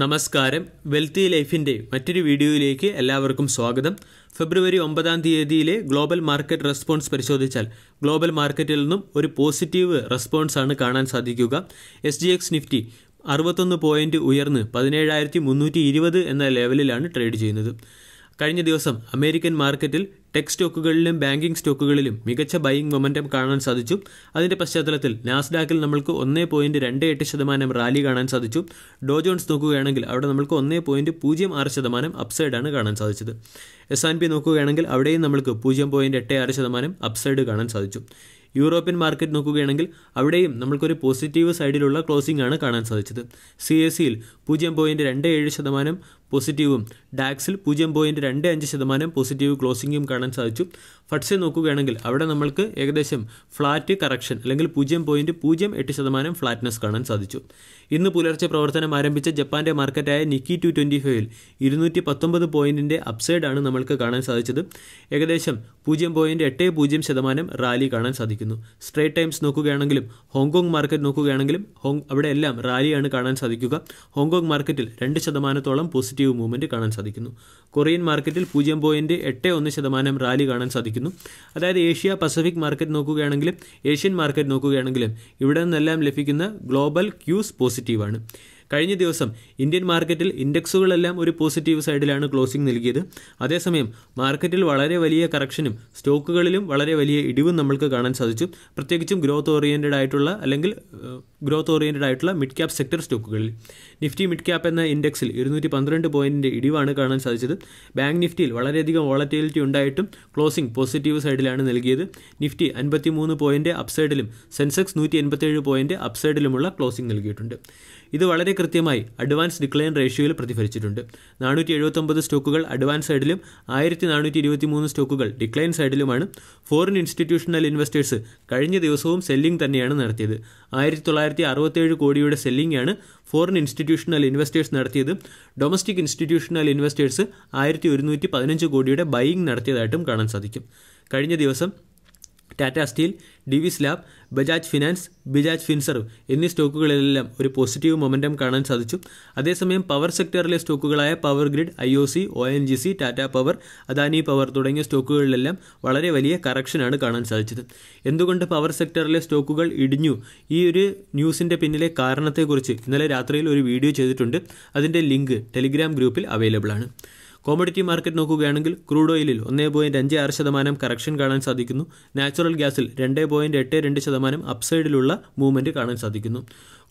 നമസ്കാരം വെൽത്തി ലൈഫിൻ്റെ മറ്റൊരു വീഡിയോയിലേക്ക് എല്ലാവർക്കും സ്വാഗതം ഫെബ്രുവരി ഒമ്പതാം തീയതിയിലെ ഗ്ലോബൽ മാർക്കറ്റ് റെസ്പോൺസ് പരിശോധിച്ചാൽ ഗ്ലോബൽ മാർക്കറ്റിൽ നിന്നും ഒരു പോസിറ്റീവ് റെസ്പോൺസാണ് കാണാൻ സാധിക്കുക എസ് ജി എക്സ് നിഫ്റ്റി അറുപത്തൊന്ന് പോയിൻറ്റ് ഉയർന്ന് പതിനേഴായിരത്തി മുന്നൂറ്റി ഇരുപത് എന്ന ലെവലിലാണ് ട്രേഡ് ചെയ്യുന്നത് കഴിഞ്ഞ ദിവസം അമേരിക്കൻ മാർക്കറ്റിൽ ടെക് സ്റ്റോക്കുകളിലും ബാങ്കിംഗ് സ്റ്റോക്കുകളിലും മികച്ച ബൈയിങ് മൊമെൻറ്റം കാണാൻ സാധിച്ചു അതിൻ്റെ പശ്ചാത്തലത്തിൽ നാസ്ഡാക്കിൽ നമ്മൾക്ക് ഒന്നേ പോയിൻറ്റ് രണ്ട് എട്ട് ശതമാനം റാലി കാണാൻ സാധിച്ചു ഡോജോൺസ് നോക്കുകയാണെങ്കിൽ അവിടെ നമ്മൾക്ക് ഒന്നേ പോയിൻറ്റ് പൂജ്യം ആറ് ശതമാനം അപ്സൈഡാണ് കാണാൻ സാധിച്ചത് എസ് ആൻ പി നോക്കുകയാണെങ്കിൽ അവിടെയും നമ്മൾക്ക് പൂജ്യം പോയിൻറ്റ് എട്ട് ആറ് ശതമാനം അപ്സൈഡ് കാണാൻ സാധിച്ചു യൂറോപ്യൻ മാർക്കറ്റ് നോക്കുകയാണെങ്കിൽ അവിടെയും നമ്മൾക്കൊരു പോസിറ്റീവ് സൈഡിലുള്ള ക്ലോസിംഗ് ആണ് കാണാൻ സാധിച്ചത് സി എസ് സിയിൽ e പൂജ്യം പോയിൻറ്റ് രണ്ട് ഏഴ് ശതമാനം പോസിറ്റീവും ഡാക്സിൽ പൂജ്യം പോയിൻറ്റ് രണ്ട് അഞ്ച് ശതമാനം പോസിറ്റീവ് ക്ലോസിംഗും കാണാൻ സാധിച്ചു ഫട്സെ നോക്കുകയാണെങ്കിൽ അവിടെ നമ്മൾക്ക് ഏകദേശം ഫ്ലാറ്റ് കറക്ഷൻ അല്ലെങ്കിൽ പൂജ്യം പോയിൻറ്റ് പൂജ്യം എട്ട് ശതമാനം ഫ്ലാറ്റ്നസ് കാണാൻ സാധിച്ചു ഇന്ന് പുലർച്ചെ പ്രവർത്തനം ആരംഭിച്ച ജപ്പാൻ്റെ മാർക്കറ്റായ നിക്കി ടു ട്വൻറ്റി ഫൈവിൽ ഇരുന്നൂറ്റി പത്തൊമ്പത് പോയിൻറ്റിൻ്റെ അപ്സൈഡാണ് നമ്മൾക്ക് കാണാൻ സാധിച്ചത് ഏകദേശം പൂജ്യം പോയിൻറ്റ് എട്ട് പൂജ്യം ശതമാനം റാലി കാണാൻ സാധിക്കുന്നു കാണിക്കുന്നു സ്ട്രേറ്റ് ടൈംസ് നോക്കുകയാണെങ്കിലും ഹോങ്കോങ് മാർക്കറ്റ് നോക്കുകയാണെങ്കിലും ഹോങ് അവിടെ എല്ലാം റാലിയാണ് കാണാൻ സാധിക്കുക ഹോങ്കോങ് മാർക്കറ്റിൽ രണ്ട് ശതമാനത്തോളം പോസിറ്റീവ് മൂവ്മെൻറ്റ് കാണാൻ സാധിക്കുന്നു കൊറിയൻ മാർക്കറ്റിൽ പൂജ്യം പോയിൻറ്റ് എട്ട് ഒന്ന് ശതമാനം റാലി കാണാൻ സാധിക്കുന്നു അതായത് ഏഷ്യ പസഫിക് മാർക്കറ്റ് നോക്കുകയാണെങ്കിലും ഏഷ്യൻ മാർക്കറ്റ് നോക്കുകയാണെങ്കിലും ഇവിടെ നിന്നെല്ലാം ലഭിക്കുന്ന ഗ്ലോബൽ ക്യൂസ് പോസിറ്റീവാണ് കഴിഞ്ഞ ദിവസം ഇന്ത്യൻ മാർക്കറ്റിൽ ഇൻഡെക്സുകളെല്ലാം ഒരു പോസിറ്റീവ് സൈഡിലാണ് ക്ലോസിംഗ് നൽകിയത് അതേസമയം മാർക്കറ്റിൽ വളരെ വലിയ കറക്ഷനും സ്റ്റോക്കുകളിലും വളരെ വലിയ ഇടിവും നമ്മൾക്ക് കാണാൻ സാധിച്ചു പ്രത്യേകിച്ചും ഗ്രോത്ത് ഓറിയൻറ്റഡ് ആയിട്ടുള്ള അല്ലെങ്കിൽ ഗ്രോത്ത് ഓറിയൻറ്റഡ് ആയിട്ടുള്ള മിഡ് ക്യാപ് സെക്ടർ സ്റ്റോക്കുകളിൽ നിഫ്റ്റി മിഡ് ക്യാപ് എന്ന ഇൻഡെക്സിൽ ഇരുന്നൂറ്റി പന്ത്രണ്ട് പോയിൻറ്റിൻ്റെ ഇടിവാണ് കാണാൻ സാധിച്ചത് ബാങ്ക് നിഫ്റ്റിയിൽ വളരെയധികം വോളറ്റിലിറ്റി ഉണ്ടായിട്ടും ക്ലോസിംഗ് പോസിറ്റീവ് സൈഡിലാണ് നൽകിയത് നിഫ്റ്റി അൻപത്തി മൂന്ന് പോയിന്റ് അപ്സൈഡിലും സെൻസെക്സ് നൂറ്റി ഏഴ് പോയിന്റ് അപ്സൈഡിലുമുള്ള ക്ലോസിംഗ് നൽകിയിട്ടുണ്ട് ഇത് വളരെ കൃത്യമായി അഡ്വാൻസ് ഡിക്ലൈൻ റേഷ്യോയിൽ പ്രതിഫലിച്ചിട്ടുണ്ട് നാനൂറ്റി എഴുപത്തൊമ്പത് സ്റ്റോക്കുകൾ അഡ്വാൻസ് സൈഡിലും ആയിരത്തി നാനൂറ്റി ഇരുപത്തി മൂന്ന് സ്റ്റോക്കുകൾ ഡിക്ലൈൻ സൈഡിലുമാണ് ഫോറിൻ ഇൻസ്റ്റിറ്റ്യൂഷണൽ ഇൻവെസ്റ്റേഴ്സ് കഴിഞ്ഞ ദിവസവും സെല്ലിംഗ് തന്നെയാണ് നടത്തിയത് ആയിരത്തി തൊള്ളായിരത്തി അറുപത്തേഴ് കോടിയുടെ സെല്ലിംഗാണ് ഫോറിൻ ഇൻസ്റ്റിറ്റ്യൂഷണൽ ഇൻവെസ്റ്റേഴ്സ് നടത്തിയത് ഡൊമസ്റ്റിക് ഇൻസ്റ്റിറ്റ്യൂഷണൽ ഇൻവെസ്റ്റേഴ്സ് ആയിരത്തി ഒരുന്നൂറ്റി പതിനഞ്ച് കോടിയുടെ ബൈയിങ് നടത്തിയതായിട്ടും കാണാൻ സാധിക്കും കഴിഞ്ഞ ദിവസം Tata steel Divis lab Bajaj finance Bajaj Finserv എന്നീ സ്റ്റോക്കുകളിലെല്ലാം ഒരു പോസിറ്റീവ് മൊമെൻറ്റം കാണാൻ സാധിച്ചു അതേസമയം പവർ സെക്ടറിലെ സ്റ്റോക്കുകളായ power grid I O C O N G C Tata power Adani power തുടങ്ങിയ സ്റ്റോക്കുകളിലെല്ലാം വളരെ വലിയ കറക്ഷനാണ് കാണാൻ സാധിച്ചത് എന്തുകൊണ്ട് പവർ സെക്ടറിലെ സ്റ്റോക്കുകൾ ഇടിഞ്ഞു ഈ ഒരു ന്യൂസിൻ്റെ പിന്നിലെ കാരണത്തെക്കുറിച്ച് ഇന്നലെ രാത്രിയിൽ ഒരു വീഡിയോ ചെയ്തിട്ടുണ്ട് അതിൻ്റെ ലിങ്ക് ടെലിഗ്രാം ഗ്രൂപ്പിൽ അവൈലബിൾ ആണ് കോമഡിറ്റി മാർക്കറ്റ് നോക്കുകയാണെങ്കിൽ ക്രൂഡ് ഓയിലിൽ ഒന്നേ പോയിന്റ് അഞ്ച് ആറ് ശതമാനം കറക്ഷൻ കാണാൻ സാധിക്കുന്നു നാച്ചുറൽ ഗ്യാസിൽ രണ്ട് പോയിന്റ് എട്ട് രണ്ട് ശതമാനം അപ്സൈഡിലുള്ള മൂവ്മെന്റ് കാണാൻ സാധിക്കുന്നു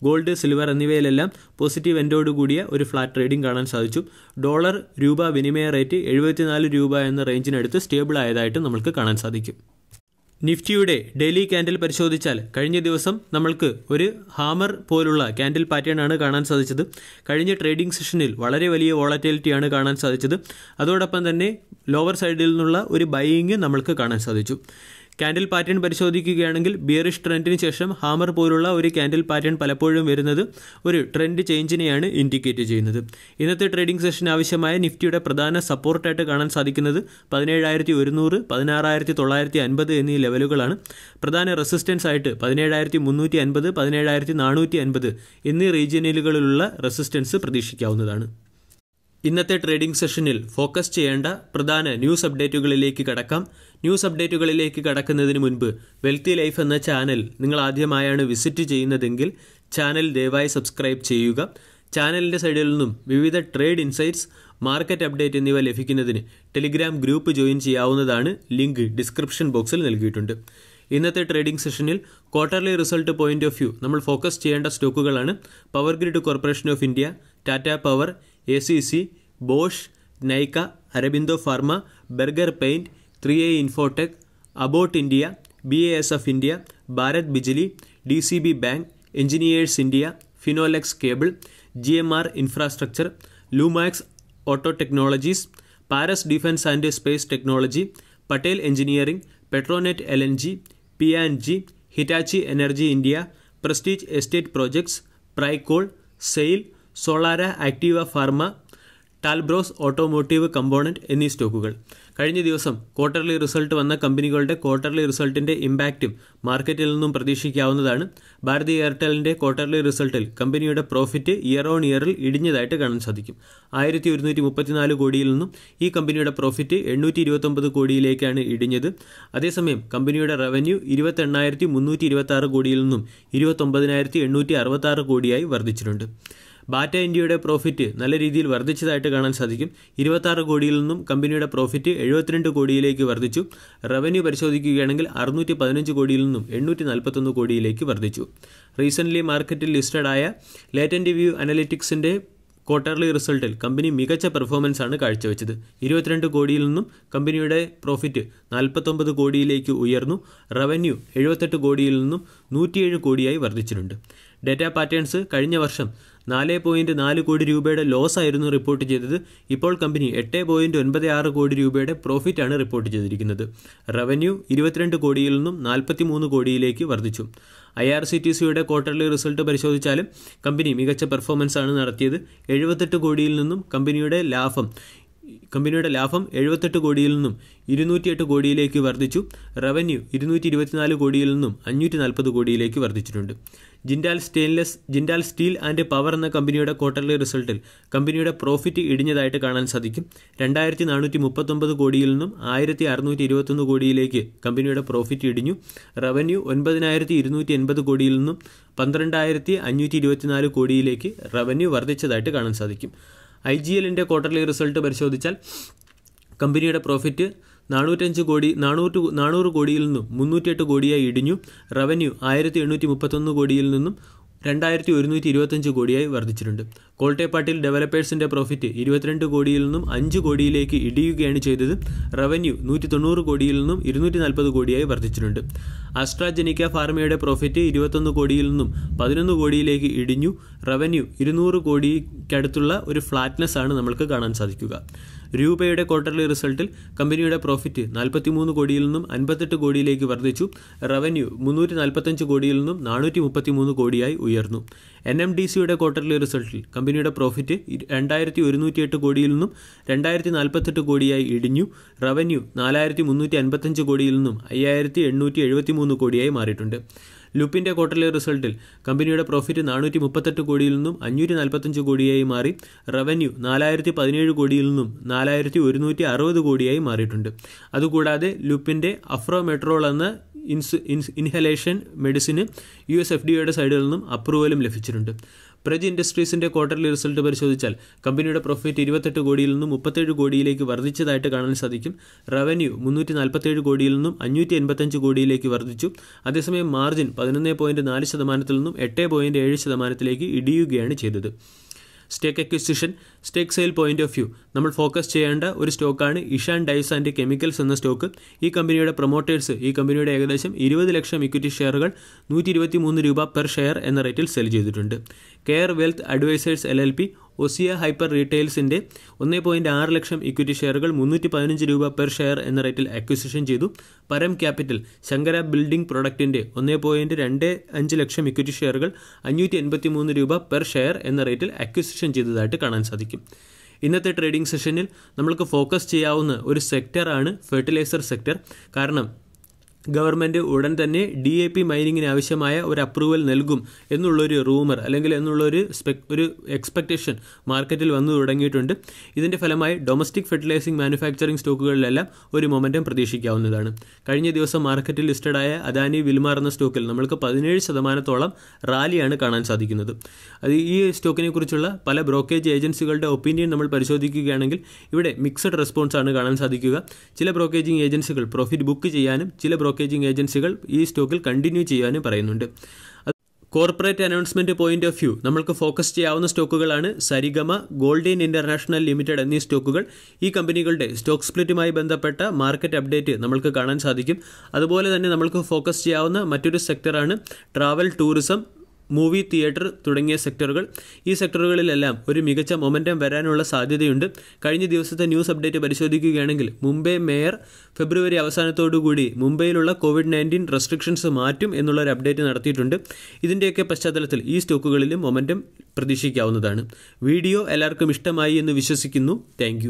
ഗോൾഡ് സിൽവർ എന്നിവയിലെല്ലാം പോസിറ്റീവ് എൻഡോട് കൂടിയ ഒരു ഫ്ലാറ്റ് ട്രേഡിംഗ് കാണാൻ സാധിച്ചു ഡോളർ രൂപ വിനിമയ റേറ്റ് എഴുപത്തിനാല് രൂപ എന്ന റേഞ്ചിനടുത്ത് സ്റ്റേബിൾ ആയതായിട്ട് നമുക്ക് കാണാൻ സാധിക്കും നിഫ്റ്റിയുടെ ഡെയിലി കാൻഡിൽ പരിശോധിച്ചാൽ കഴിഞ്ഞ ദിവസം നമ്മൾക്ക് ഒരു ഹാമർ പോലുള്ള കാൻഡിൽ പാറ്റേൺ ആണ് കാണാൻ സാധിച്ചത് കഴിഞ്ഞ ട്രേഡിംഗ് സെഷനിൽ വളരെ വലിയ വോളറ്റിലിറ്റിയാണ് കാണാൻ സാധിച്ചത് അതോടൊപ്പം തന്നെ ലോവർ സൈഡിൽ നിന്നുള്ള ഒരു ബൈയിങ് നമ്മൾക്ക് കാണാൻ സാധിച്ചു കാൻഡിൽ പാറ്റേൺ പരിശോധിക്കുകയാണെങ്കിൽ ബിയറിഷ് ട്രെൻഡിന് ശേഷം ഹാമർ പോലുള്ള ഒരു കാൻഡിൽ പാറ്റേൺ പലപ്പോഴും വരുന്നത് ഒരു ട്രെൻഡ് ചേഞ്ചിനെയാണ് ഇൻഡിക്കേറ്റ് ചെയ്യുന്നത് ഇന്നത്തെ ട്രേഡിംഗ് സെഷൻ ആവശ്യമായ നിഫ്റ്റിയുടെ പ്രധാന സപ്പോർട്ടായിട്ട് കാണാൻ സാധിക്കുന്നത് പതിനേഴായിരത്തി ഒരുന്നൂറ് പതിനാറായിരത്തി തൊള്ളായിരത്തി അൻപത് എന്നീ ലെവലുകളാണ് പ്രധാന റെസിസ്റ്റൻസ് ആയിട്ട് പതിനേഴായിരത്തി മുന്നൂറ്റി അൻപത് പതിനേഴായിരത്തി നാനൂറ്റി അൻപത് എന്നീ റീജിയനുകളിലുള്ള റെസിസ്റ്റൻസ് പ്രതീക്ഷിക്കാവുന്നതാണ് ഇന്നത്തെ ട്രേഡിംഗ് സെഷനിൽ ഫോക്കസ് ചെയ്യേണ്ട പ്രധാന ന്യൂസ് അപ്ഡേറ്റുകളിലേക്ക് കടക്കാം ന്യൂസ് അപ്ഡേറ്റുകളിലേക്ക് കടക്കുന്നതിന് മുൻപ് വെൽത്തി ലൈഫ് എന്ന ചാനൽ നിങ്ങൾ ആദ്യമായാണ് വിസിറ്റ് ചെയ്യുന്നതെങ്കിൽ ചാനൽ ദയവായി സബ്സ്ക്രൈബ് ചെയ്യുക ചാനലിൻ്റെ സൈഡിൽ നിന്നും വിവിധ ട്രേഡ് ഇൻസൈറ്റ്സ് മാർക്കറ്റ് അപ്ഡേറ്റ് എന്നിവ ലഭിക്കുന്നതിന് ടെലിഗ്രാം ഗ്രൂപ്പ് ജോയിൻ ചെയ്യാവുന്നതാണ് ലിങ്ക് ഡിസ്ക്രിപ്ഷൻ ബോക്സിൽ നൽകിയിട്ടുണ്ട് ഇന്നത്തെ ട്രേഡിംഗ് സെഷനിൽ quarterly result point of view നമ്മൾ ഫോക്കസ് ചെയ്യേണ്ട സ്റ്റോക്കുകളാണ് power grid corporation of India Tata power ACC Bosch Nykaa Aurobindo pharma Berger paint three A Infotech Abbott India S F India Bharat Bijlee DCB bank engineers India Finolex cable GMR infrastructure Lumax auto technologies Paras defence and space technology Patel engineering Petronet LNG PNG Hitachi energy India Prestige estate projects Pricol SAIL Solara active pharma Talbros automotive component എന്നീ സ്റ്റോക്കുകൾ കഴിഞ്ഞ ദിവസം quarterly result വന്ന കമ്പനികളുടെ quarterly റിസൾട്ടിൻ്റെ ഇമ്പാക്റ്റും മാർക്കറ്റിൽ നിന്നും പ്രതീക്ഷിക്കാവുന്നതാണ് Bharati എയർടെലിൻ്റെ quarterly റിസൾട്ടിൽ കമ്പനിയുടെ പ്രോഫിറ്റ് ഇയർ ഓൺ ഇയറിൽ ഇടിഞ്ഞതായിട്ട് കാണാൻ സാധിക്കും ആയിരത്തി ഒരുന്നൂറ്റി മുപ്പത്തിനാല് കോടിയിൽ നിന്നും ഈ കമ്പനിയുടെ പ്രോഫിറ്റ് എണ്ണൂറ്റി ഇരുപത്തൊമ്പത് കോടിയിലേക്കാണ് ഇടിഞ്ഞത് അതേസമയം കമ്പനിയുടെ റവന്യൂ ഇരുപത്തെണ്ണായിരത്തി മുന്നൂറ്റി ഇരുപത്തി ആറ് കോടിയിൽ നിന്നും ഇരുപത്തൊമ്പതിനായിരത്തി എണ്ണൂറ്റി അറുപത്തി ആറ് കോടിയായി വർദ്ധിച്ചിട്ടുണ്ട് ബാറ്റ ഇന്ത്യയുടെ പ്രോഫിറ്റ് നല്ല രീതിയിൽ വർദ്ധിച്ചതായിട്ട് കാണാൻ സാധിക്കും ഇരുപത്താറ് കോടിയിൽ നിന്നും കമ്പനിയുടെ പ്രോഫിറ്റ് എഴുപത്തിരണ്ട് കോടിയിലേക്ക് വർദ്ധിച്ചു റവന്യൂ പരിശോധിക്കുകയാണെങ്കിൽ അറുന്നൂറ്റി പതിനഞ്ച് കോടിയിൽ നിന്നും എണ്ണൂറ്റി നാൽപ്പത്തൊന്ന് കോടിയിലേക്ക് വർദ്ധിച്ചു റീസെൻ്റ്ലി മാർക്കറ്റിൽ ലിസ്റ്റഡായ ലേറ്റൻ്റ് വ്യൂ അനലിറ്റിക്സിൻ്റെ ക്വാർട്ടർലി റിസൾട്ടിൽ കമ്പനി മികച്ച പെർഫോമൻസ് ആണ് കാഴ്ചവെച്ചത് ഇരുപത്തിരണ്ട് കോടിയിൽ നിന്നും കമ്പനിയുടെ പ്രോഫിറ്റ് നാൽപ്പത്തൊമ്പത് കോടിയിലേക്ക് ഉയർന്നു റവന്യൂ എഴുപത്തെട്ട് കോടിയിൽ നിന്നും നൂറ്റിയേഴ് കോടിയായി വർദ്ധിച്ചിട്ടുണ്ട് ഡേറ്റ പാറ്റേൺസ് കഴിഞ്ഞ വർഷം നാല് പോയിന്റ് നാല് കോടി രൂപയുടെ ലോസ് ആയിരുന്നു റിപ്പോർട്ട് ചെയ്തത് ഇപ്പോൾ കമ്പനി എട്ട് പോയിന്റ് ഒൻപത് ആറ് കോടി രൂപയുടെ പ്രോഫിറ്റാണ് റിപ്പോർട്ട് ചെയ്തിരിക്കുന്നത് റവന്യൂ ഇരുപത്തിരണ്ട് കോടിയിൽ നിന്നും നാൽപ്പത്തി മൂന്ന് കോടിയിലേക്ക് വർദ്ധിച്ചു ഐ ആർ സി ടി സിയുടെ ക്വാർട്ടർലി റിസൾട്ട് പരിശോധിച്ചാലും കമ്പനി മികച്ച പെർഫോമൻസ് ആണ് നടത്തിയത് എഴുപത്തെട്ട് കോടിയിൽ നിന്നും കമ്പനിയുടെ ലാഭം കമ്പനിയുടെ ലാഭം എഴുപത്തെട്ട് കോടിയിൽ നിന്നും ഇരുന്നൂറ്റിയെട്ട് കോടിയിലേക്ക് വർദ്ധിച്ചു റവന്യൂ ഇരുന്നൂറ്റി ഇരുപത്തിനാല് കോടിയിൽ നിന്നും അഞ്ഞൂറ്റി നാൽപ്പത് കോടിയിലേക്ക് വർദ്ധിച്ചിട്ടുണ്ട് Jindal stainless Jindal steel and power എന്ന കമ്പനിയുടെ ക്വാർട്ടർലി റിസൾട്ടിൽ കമ്പനിയുടെ പ്രോഫിറ്റ് ഇടിഞ്ഞതായിട്ട് കാണാൻ സാധിക്കും രണ്ടായിരത്തി നാനൂറ്റി മുപ്പത്തൊമ്പത് കോടിയിൽ നിന്നും ആയിരത്തി അറുന്നൂറ്റി ഇരുപത്തൊന്ന് കോടിയിലേക്ക് കമ്പനിയുടെ പ്രോഫിറ്റ് ഇടിഞ്ഞു റവന്യൂ ഒൻപതിനായിരത്തി ഇരുന്നൂറ്റി എൺപത് കോടിയിൽ നിന്നും പന്ത്രണ്ടായിരത്തി അഞ്ഞൂറ്റി ഇരുപത്തിനാല് കോടിയിലേക്ക് റവന്യൂ വർദ്ധിച്ചതായിട്ട് കാണാൻ സാധിക്കും ഐ ജി എല്ലിൻ്റെ ക്വാർട്ടർലി റിസൾട്ട് പരിശോധിച്ചാൽ കമ്പനിയുടെ പ്രോഫിറ്റ് നാനൂറ്റഞ്ച് കോടി നാനൂറ്റ് നാനൂറ് കോടിയിൽ നിന്നും മുന്നൂറ്റിയെട്ട് കോടിയായി ഇടിഞ്ഞു റവന്യൂ ആയിരത്തി എണ്ണൂറ്റി മുപ്പത്തൊന്ന് കോടിയിൽ നിന്നും രണ്ടായിരത്തി ഒരുന്നൂറ്റി ഇരുപത്തഞ്ച് കോടിയായി വർദ്ധിച്ചിട്ടുണ്ട് കോൾട്ടേപ്പാട്ടിൽ ഡെവലപ്പേഴ്സിൻ്റെ പ്രോഫിറ്റ് ഇരുപത്തിരണ്ട് കോടിയിൽ നിന്നും അഞ്ച് കോടിയിലേക്ക് ഇടിയുകയാണ് ചെയ്തത് റവന്യൂ നൂറ്റി തൊണ്ണൂറ് കോടിയിൽ നിന്നും ഇരുന്നൂറ്റി നാൽപ്പത് കോടിയായി വർദ്ധിച്ചിട്ടുണ്ട് അസ്ട്രാജനിക്ക ഫാർമയുടെ പ്രോഫിറ്റ് ഇരുപത്തൊന്ന് കോടിയിൽ നിന്നും പതിനൊന്ന് കോടിയിലേക്ക് ഇടിഞ്ഞു റവന്യൂ ഇരുന്നൂറ് കോടിക്കടുത്തുള്ള ഒരു ഫ്ലാറ്റ്നെസ് ആണ് നമ്മൾക്ക് കാണാൻ സാധിക്കുക രൂപയുടെ ക്വാർട്ടർലി റിസൾട്ടിൽ കമ്പനിയുടെ പ്രോഫിറ്റ് നാൽപ്പത്തി മൂന്ന് കോടിയിൽ നിന്നും അൻപത്തെട്ട് കോടിയിലേക്ക് വർദ്ധിച്ചു റവന്യൂ മുന്നൂറ്റി നാൽപ്പത്തഞ്ച് കോടിയിൽ നിന്നും നാനൂറ്റി മുപ്പത്തി മൂന്ന് കോടിയായി ഉയർന്നു എൻ എം ഡി സിയുടെ ക്വാർട്ടർലി റിസൾട്ടിൽ കമ്പനിയുടെ പ്രോഫിറ്റ് രണ്ടായിരത്തി ഒരുന്നൂറ്റി എട്ട് കോടിയിൽ നിന്നും രണ്ടായിരത്തി നാൽപ്പത്തെട്ട് കോടിയായി ഇടിഞ്ഞു റവന്യൂ നാലായിരത്തി മുന്നൂറ്റി അൻപത്തഞ്ച് കോടിയിൽ നിന്നും അയ്യായിരത്തി എണ്ണൂറ്റി എഴുപത്തി മൂന്ന് കോടിയായി മാറിയിട്ടുണ്ട് ലുപ്പിൻ്റെ ക്വാർട്ടർലി റിസൾട്ടിൽ കമ്പനിയുടെ പ്രോഫിറ്റ് നാനൂറ്റി മുപ്പത്തെട്ട് കോടിയിൽ നിന്നും അഞ്ഞൂറ്റി നാൽപ്പത്തഞ്ച് കോടിയായി മാറി റവന്യൂ നാലായിരത്തി പതിനേഴ് കോടിയിൽ നിന്നും നാലായിരത്തി ഒരുന്നൂറ്റി അറുപത് കോടിയായി മാറിയിട്ടുണ്ട് അതുകൂടാതെ ലുപ്പിൻ്റെ അഫ്രോ മെട്രോൾ എന്ന ഇൻസ് ഇൻഹലേഷൻ മെഡിസിന് യു എസ് എഫ് ഡി സൈഡിൽ നിന്നും അപ്രൂവലും ലഭിച്ചിട്ടുണ്ട് പ്രജ് ഇൻഡസ്ട്രീസിന്റെ ക്വാർട്ടർലി റിസൾട്ട് പരിശോധിച്ചാൽ കമ്പനിയുടെ പ്രോഫിറ്റ് ഇരുപത്തെട്ട് കോടിയിൽ നിന്നും മുപ്പത്തേഴ് കോടിയിലേക്ക് വർദ്ധിച്ചതായിട്ട് കാണാൻ സാധിക്കും റവന്യൂ മുന്നൂറ്റി നാൽപ്പത്തേഴ് കോടിയിൽ നിന്നും അഞ്ഞൂറ്റി എൺപത്തഞ്ച് കോടിയിലേക്ക് വർദ്ധിച്ചു അതേസമയം മാർജിൻ പതിനൊന്ന് പോയിന്റ് നാല് ശതമാനത്തിൽ നിന്നും എട്ട് പോയിന്റ് ഏഴ് ശതമാനത്തിലേക്ക് ഇടിയുകയാണ് ചെയ്തത് stake acquisition stake sale point of view നമ്മൾ ഫോക്കസ് ചെയ്യേണ്ട ഒരു സ്റ്റോക്കാണ് ഇഷാൻ ഡൈസ് ആൻഡ് കെമിക്കൽസ് എന്ന സ്റ്റോക്ക് ഈ കമ്പനിയുടെ പ്രൊമോട്ടേഴ്സ് ഈ കമ്പനിയുടെ ഏകദേശം ഇരുപത് ലക്ഷം ഇക്വിറ്റി ഷെയറുകൾ നൂറ്റി രൂപ പെർ ഷെയർ എന്ന റേറ്റിൽ സെൽ ചെയ്തിട്ടുണ്ട് care wealth advisors L L P Osia hyper റീറ്റെയിൽസിൻ്റെ ഒന്നേ പോയിൻറ്റ് ആറ് ലക്ഷം ഇക്വിറ്റി ഷെയറുകൾ മുന്നൂറ്റി പതിനഞ്ച് രൂപ പെർ ഷെയർ എന്ന റേറ്റിൽ അക്വിസിഷൻ ചെയ്തു പരം ക്യാപിറ്റൽ ശങ്കര ബിൽഡിംഗ് പ്രൊഡക്റ്റിൻ്റെ ഒന്നേ പോയിൻറ്റ് രണ്ട് അഞ്ച് ലക്ഷം ഇക്വിറ്റി ഷെയറുകൾ അഞ്ഞൂറ്റി എൺപത്തി മൂന്ന് രൂപ പെർ ഷെയർ എന്ന റേറ്റിൽ അക്വിസിഷൻ ചെയ്തതായിട്ട് കാണാൻ സാധിക്കും ഇന്നത്തെ ട്രേഡിംഗ് സെഷനിൽ നമ്മൾക്ക് ഫോക്കസ് ചെയ്യാവുന്ന ഒരു സെക്ടറാണ് ഫെർട്ടിലൈസർ സെക്ടർ കാരണം ഗവൺമെൻറ് ഉടൻ തന്നെ ഡി എ പി മൈനിങ്ങിന് ആവശ്യമായ ഒരു അപ്രൂവൽ നൽകും എന്നുള്ളൊരു റൂമർ അല്ലെങ്കിൽ എന്നുള്ളൊരു സ്പെക് ഒരു എക്സ്പെക്റ്റേഷൻ മാർക്കറ്റിൽ വന്നു തുടങ്ങിയിട്ടുണ്ട് ഇതിൻ്റെ ഫലമായി ഡൊമസ്റ്റിക് ഫെർട്ടിലൈസിംഗ് മാനുഫാക്ചറിംഗ് സ്റ്റോക്കുകളിലെല്ലാം ഒരു മൊമെൻറ്റം പ്രതീക്ഷിക്കാവുന്നതാണ് കഴിഞ്ഞ ദിവസം മാർക്കറ്റിൽ ലിസ്റ്റഡായ അദാനി വിൽമാർ എന്ന സ്റ്റോക്കിൽ നമ്മൾക്ക് പതിനേഴ് ശതമാനത്തോളം റാലിയാണ് കാണാൻ സാധിക്കുന്നത് അത് ഈ സ്റ്റോക്കിനെ കുറിച്ചുള്ള പല ബ്രോക്കേജ് ഏജൻസികളുടെ ഒപ്പീനിയൻ നമ്മൾ പരിശോധിക്കുകയാണെങ്കിൽ ഇവിടെ മിക്സഡ് റെസ്പോൺസാണ് കാണാൻ സാധിക്കുക ചില ബ്രോക്കേജിംഗ് ഏജൻസികൾ പ്രോഫിറ്റ് ബുക്ക് ചെയ്യാനും ചില ബ്രോക്കേജിംഗ് ഏജൻസികൾ ഈ സ്റ്റോക്കിൽ കണ്ടിന്യൂ ചെയ്യാനും പറയുന്നുണ്ട് corporate announcement point of view നമ്മൾക്ക് ഫോക്കസ് ചെയ്യാവുന്ന സ്റ്റോക്കുകളാണ് സരിഗമ ഗോൾഡൻ ഇന്റർനാഷണൽ ലിമിറ്റഡ് എന്നീ സ്റ്റോക്കുകൾ ഈ കമ്പനികളുടെ സ്റ്റോക്ക് സ്പ്ലിറ്റുമായി ബന്ധപ്പെട്ട മാർക്കറ്റ് അപ്ഡേറ്റ് നമ്മൾക്ക് കാണാൻ സാധിക്കും അതുപോലെ തന്നെ നമ്മൾക്ക് ഫോക്കസ് ചെയ്യാവുന്ന മറ്റൊരു സെക്ടറാണ് ട്രാവൽ ടൂറിസം മൂവി തിയേറ്റർ തുടങ്ങിയ സെക്ടറുകൾ ഈ സെക്ടറുകളിലെല്ലാം ഒരു മികച്ച മൊമെൻറ്റം വരാനുള്ള സാധ്യതയുണ്ട് കഴിഞ്ഞ ദിവസത്തെ ന്യൂസ് അപ്ഡേറ്റ് പരിശോധിക്കുകയാണെങ്കിൽ മുംബൈ മേയർ ഫെബ്രുവരി അവസാനത്തോടുകൂടി മുംബൈയിലുള്ള കോവിഡ് നയൻറ്റീൻ റെസ്ട്രിക്ഷൻസ് മാറ്റും എന്നുള്ളൊരു അപ്ഡേറ്റ് നടത്തിയിട്ടുണ്ട് ഇതിൻ്റെയൊക്കെ പശ്ചാത്തലത്തിൽ ഈ സ്റ്റോക്കുകളിലും മൊമെൻറ്റം പ്രതീക്ഷിക്കാവുന്നതാണ് വീഡിയോ എല്ലാവർക്കും ഇഷ്ടമായി എന്ന് വിശ്വസിക്കുന്നു താങ്ക്